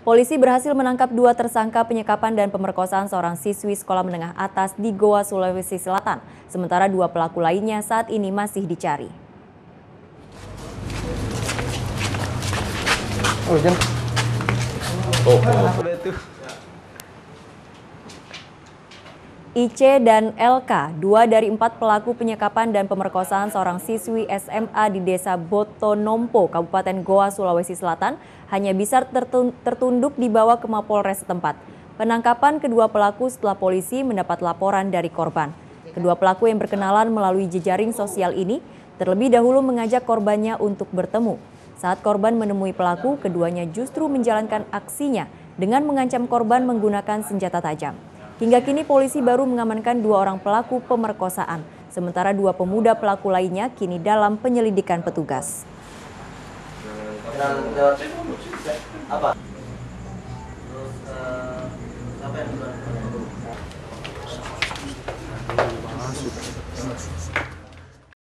Polisi berhasil menangkap dua tersangka penyekapan dan pemerkosaan seorang siswi sekolah menengah atas di Goa, Sulawesi Selatan. Sementara dua pelaku lainnya saat ini masih dicari. Oh, iya. oh. oh. IC dan LK, dua dari empat pelaku penyekapan dan pemerkosaan seorang siswi SMA di desa Botonompo, Kabupaten Goa, Sulawesi Selatan, hanya bisa tertunduk di bawah ke Mapolres setempat. Penangkapan kedua pelaku setelah polisi mendapat laporan dari korban. Kedua pelaku yang berkenalan melalui jejaring sosial ini terlebih dahulu mengajak korbannya untuk bertemu. Saat korban menemui pelaku, keduanya justru menjalankan aksinya dengan mengancam korban menggunakan senjata tajam. Hingga kini polisi baru mengamankan dua orang pelaku pemerkosaan, sementara dua pemuda pelaku lainnya kini dalam penyelidikan petugas.